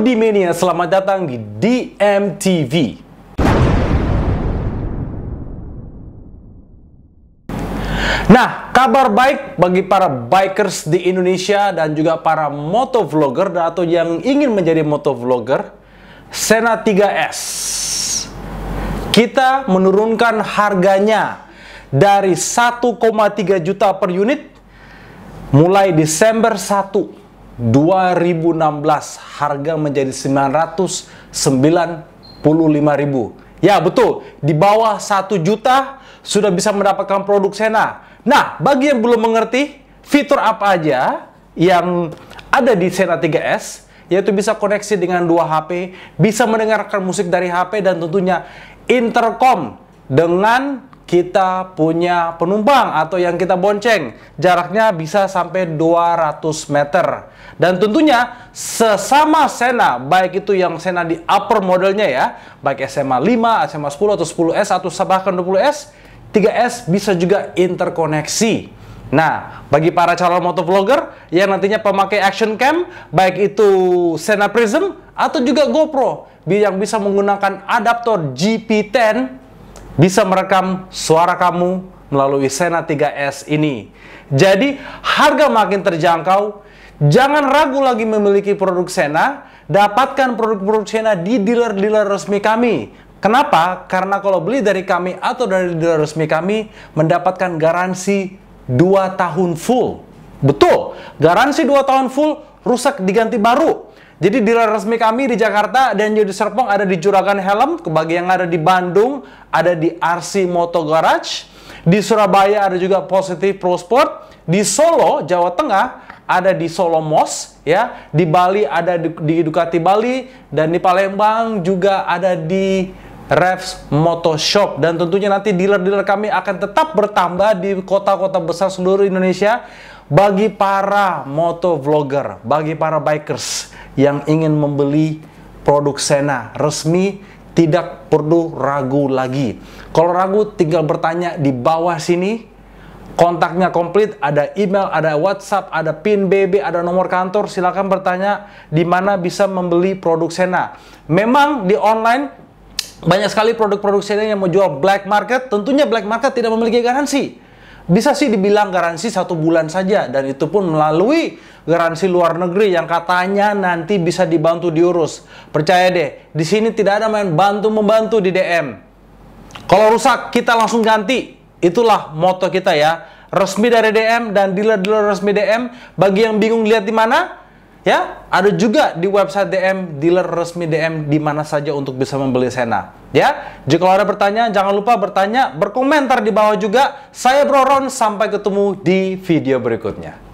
di Mania, selamat datang di DMTV. Nah, kabar baik bagi para bikers di Indonesia dan juga para motovlogger atau yang ingin menjadi motovlogger, Sena 3S. Kita menurunkan harganya dari 1,3 juta per unit mulai Desember 1 2016 harga menjadi 995.000. Ya, betul. Di bawah 1 juta sudah bisa mendapatkan produk Sena. Nah, bagi yang belum mengerti fitur apa aja yang ada di Sena 3S, yaitu bisa koneksi dengan dua HP, bisa mendengarkan musik dari HP dan tentunya intercom dengan kita punya penumpang atau yang kita bonceng. Jaraknya bisa sampai 200 meter. Dan tentunya sesama Sena, baik itu yang Sena di upper modelnya ya, baik SMA 5, SMA 10 atau 10S atau bahkan 20S, 3S bisa juga interkoneksi. Nah, bagi para calon motovlogger yang nantinya pemakai action cam, baik itu Sena Prism atau juga GoPro, yang bisa menggunakan adaptor GP10 bisa merekam suara kamu melalui Sena 3S ini. Jadi, harga makin terjangkau. Jangan ragu lagi memiliki produk Sena. Dapatkan produk-produk Sena di dealer-dealer resmi kami. Kenapa? Karena kalau beli dari kami atau dari dealer resmi kami, mendapatkan garansi 2 tahun full. Betul, garansi 2 tahun full, rusak diganti baru jadi dealer resmi kami di Jakarta dan di Serpong ada di Juragan Helm, bagi yang ada di Bandung ada di RC Moto Garage, di Surabaya ada juga Positif Pro Sport, di Solo Jawa Tengah ada di Solo Mos ya, di Bali ada di, di Ducati Bali dan di Palembang juga ada di Revs Moto Shop dan tentunya nanti dealer-dealer kami akan tetap bertambah di kota-kota besar seluruh Indonesia bagi para moto vlogger, bagi para bikers yang ingin membeli produk Sena resmi tidak perlu ragu lagi. Kalau ragu tinggal bertanya di bawah sini. Kontaknya komplit, ada email, ada WhatsApp, ada PIN BB, ada nomor kantor. Silakan bertanya di mana bisa membeli produk Sena. Memang di online banyak sekali produk-produk Sena yang mau jual black market. Tentunya black market tidak memiliki garansi bisa sih dibilang garansi satu bulan saja dan itu pun melalui garansi luar negeri yang katanya nanti bisa dibantu diurus. Percaya deh, di sini tidak ada main bantu membantu di DM. Kalau rusak kita langsung ganti. Itulah moto kita ya. Resmi dari DM dan dealer-dealer resmi DM. Bagi yang bingung lihat di mana, Ya, ada juga di website DM, dealer resmi DM di mana saja untuk bisa membeli Sena. Ya, jika ada pertanyaan jangan lupa bertanya, berkomentar di bawah juga. Saya Bro Ron, sampai ketemu di video berikutnya.